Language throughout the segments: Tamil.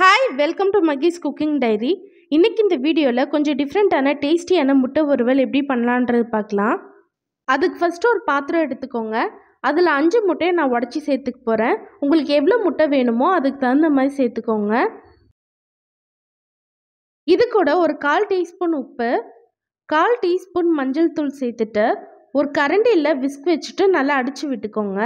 hi welcome to Magi's cooking diary இன்றைக்கி இந்த வீடியோவில் கொஞ்சம் டிஃப்ரெண்ட்டான டேஸ்டியான முட்டை ஒருவல் எப்படி பண்ணலான்றது பார்க்கலாம் அதுக்கு ஃபஸ்ட்டு ஒரு பாத்திரம் எடுத்துக்கோங்க அதில் அஞ்சு முட்டையை நான் உடச்சி சேர்த்துக்க போகிறேன் உங்களுக்கு எவ்வளோ முட்டை வேணுமோ அதுக்கு தகுந்த மாதிரி சேர்த்துக்கோங்க இது கூட ஒரு கால் டீஸ்பூன் உப்பு கால் டீஸ்பூன் மஞ்சள் தூள் சேர்த்துட்டு ஒரு கரண்டியில் விஸ்க் வச்சுட்டு நல்லா அடித்து விட்டுக்கோங்க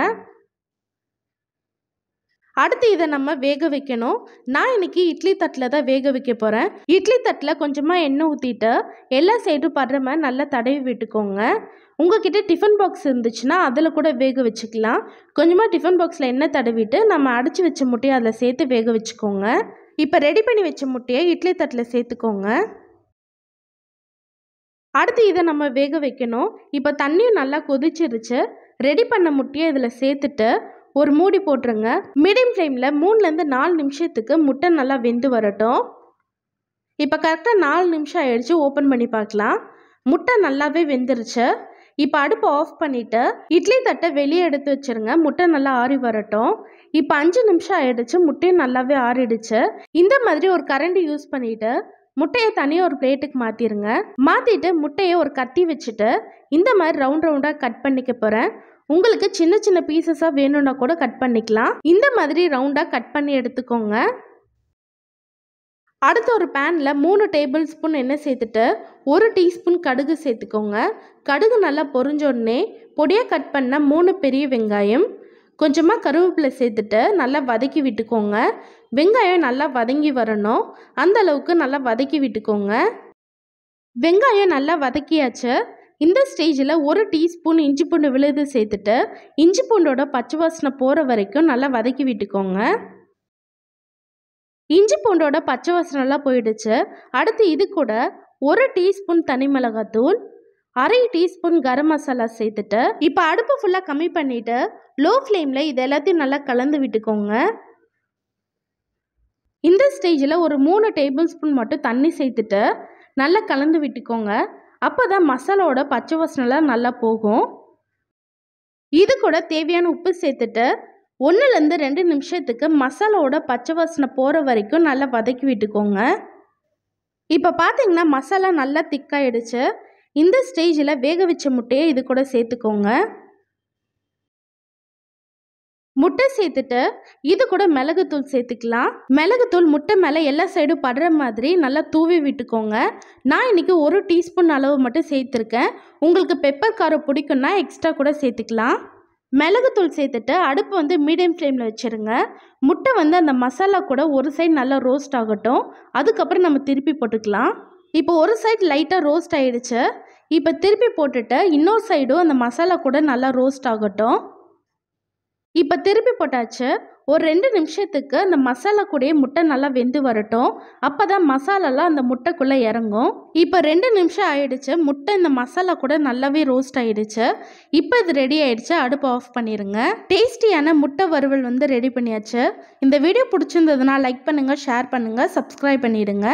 அடுத்து இதை நம்ம வேக வைக்கணும் நான் இன்னைக்கு இட்லி தட்டில் தான் வேக வைக்க போகிறேன் இட்லி தட்டில் கொஞ்சமாக எண்ணெய் ஊற்றிட்டு எல்லா சைடும் படுற மாதிரி நல்லா தடவி விட்டுக்கோங்க உங்ககிட்ட டிஃபன் பாக்ஸ் இருந்துச்சுன்னா அதில் கூட வேக வச்சுக்கலாம் கொஞ்சமாக டிஃபன் பாக்ஸில் எண்ணெய் தடவிட்டு நம்ம அடைச்சி வச்ச முட்டையை அதில் சேர்த்து வேக வச்சுக்கோங்க இப்போ ரெடி பண்ணி வச்ச முட்டையை இட்லி தட்டில் சேர்த்துக்கோங்க அடுத்து இதை நம்ம வேக வைக்கணும் இப்போ தண்ணியும் நல்லா கொதிச்சிருச்சு ரெடி பண்ண முட்டையை இதில் சேர்த்துட்டு ஒரு மூடி போட்டுருங்க மீடியம் ஃப்ளேமில் மூணுலேருந்து நாலு நிமிஷத்துக்கு முட்டை நல்லா வெந்து வரட்டும் இப்போ கரெக்டாக நாலு நிமிஷம் ஆயிடுச்சு ஓப்பன் பண்ணி பார்க்கலாம் முட்டை நல்லாவே வெந்துருச்சு இப்போ அடுப்பை ஆஃப் பண்ணிவிட்டு இட்லி தட்டை வெளியே எடுத்து வச்சுருங்க முட்டை நல்லா ஆறி வரட்டும் இப்போ அஞ்சு நிமிஷம் ஆயிடுச்சு முட்டையும் நல்லாவே ஆறிடுச்சு இந்த மாதிரி ஒரு கரண்டி யூஸ் பண்ணிவிட்டு முட்டையை தனியாக ஒரு பிளேட்டுக்கு மாற்றிடுங்க மாற்றிட்டு முட்டையை ஒரு கத்தி வச்சுட்டு இந்த மாதிரி ரவுண்ட் ரவுண்டாக கட் பண்ணிக்க போகிறேன் உங்களுக்கு சின்ன சின்ன பீசஸாக வேணும்னா கூட கட் பண்ணிக்கலாம் இந்த மாதிரி ரவுண்டாக கட் பண்ணி எடுத்துக்கோங்க அடுத்த ஒரு பேனில் மூணு டேபிள் ஸ்பூன் எண்ணெய் சேர்த்துட்டு ஒரு டீஸ்பூன் கடுகு சேர்த்துக்கோங்க கடுகு நல்லா பொறிஞ்சோடனே பொடியாக கட் பண்ண மூணு பெரிய வெங்காயம் கொஞ்சமாக கருவேப்பிலை சேர்த்துட்டு நல்லா வதக்கி விட்டுக்கோங்க வெங்காயம் நல்லா வதங்கி வரணும் அந்த அளவுக்கு நல்லா வதக்கி விட்டுக்கோங்க வெங்காயம் நல்லா வதக்கியாச்சு இந்த ஸ்டேஜில் ஒரு டீஸ்பூன் இஞ்சி பூண்டு விழுது சேர்த்துட்டு இஞ்சி பூண்டோட பச்சை வாசனை போகிற வரைக்கும் நல்லா வதக்கி விட்டுக்கோங்க இஞ்சி பூண்டோட பச்சை வாசனைலாம் போயிடுச்சு அடுத்து இது கூட ஒரு டீஸ்பூன் தனி மிளகாத்தூள் அரை டீஸ்பூன் கரம் மசாலா சேர்த்துட்டு இப்போ அடுப்பு ஃபுல்லாக கம்மி பண்ணிவிட்டு லோ ஃப்ளேமில் இது எல்லாத்தையும் நல்லா கலந்து விட்டுக்கோங்க இந்த ஸ்டேஜில் ஒரு மூணு டேபிள் ஸ்பூன் மட்டும் தண்ணி சேர்த்துட்டு நல்லா கலந்து விட்டுக்கோங்க அப்போ தான் மசாலோட பச்சை வாசனைலாம் நல்லா போகும் இது கூட தேவையான உப்பு சேர்த்துட்டு ஒன்றுலேருந்து ரெண்டு நிமிஷத்துக்கு மசாலாவோட பச்சை வாசனை போகிற வரைக்கும் நல்லா வதக்கி விட்டுக்கோங்க இப்போ பார்த்தீங்கன்னா மசாலா நல்லா திக்காயிடுச்சு இந்த ஸ்டேஜில் வேக வச்ச முட்டையை இது கூட சேர்த்துக்கோங்க முட்டை சேர்த்துட்டு இது கூட மிளகுத்தூள் சேர்த்துக்கலாம் மிளகுத்தூள் முட்டை மேலே எல்லா சைடும் படுற மாதிரி நல்லா தூவி விட்டுக்கோங்க நான் இன்றைக்கி ஒரு டீஸ்பூன் அளவு மட்டும் சேர்த்துருக்கேன் உங்களுக்கு பெப்பர் காரம் பிடிக்கும்னா எக்ஸ்ட்ரா கூட சேர்த்துக்கலாம் மிளகுத்தூள் சேர்த்துட்டு அடுப்பு வந்து மீடியம் ஃப்ளேமில் வச்சுருங்க முட்டை வந்து அந்த மசாலா கூட ஒரு சைடு நல்லா ரோஸ்ட் ஆகட்டும் அதுக்கப்புறம் நம்ம திருப்பி போட்டுக்கலாம் இப்போ ஒரு சைடு லைட்டாக ரோஸ்ட் ஆகிடுச்சு இப்போ திருப்பி போட்டுட்டு இன்னொரு சைடும் அந்த மசாலா கூட நல்லா ரோஸ்ட் ஆகட்டும் இப்போ திருப்பி போட்டாச்சு ஒரு ரெண்டு நிமிஷத்துக்கு அந்த மசாலா கூடயே முட்டை நல்லா வெந்து வரட்டும் அப்போ தான் மசாலாலாம் அந்த முட்டைக்குள்ளே இறங்கும் இப்போ ரெண்டு நிமிஷம் ஆயிடுச்சு முட்டை இந்த மசாலா கூட நல்லாவே ரோஸ்ட் ஆயிடுச்சு இப்போ இது ரெடி ஆயிடுச்சு அடுப்பு ஆஃப் பண்ணிடுங்க டேஸ்டியான முட்டை வறுவல் வந்து ரெடி பண்ணியாச்சு இந்த வீடியோ பிடிச்சிருந்ததுன்னா லைக் பண்ணுங்கள் ஷேர் பண்ணுங்கள் சப்ஸ்கிரைப் பண்ணிடுங்க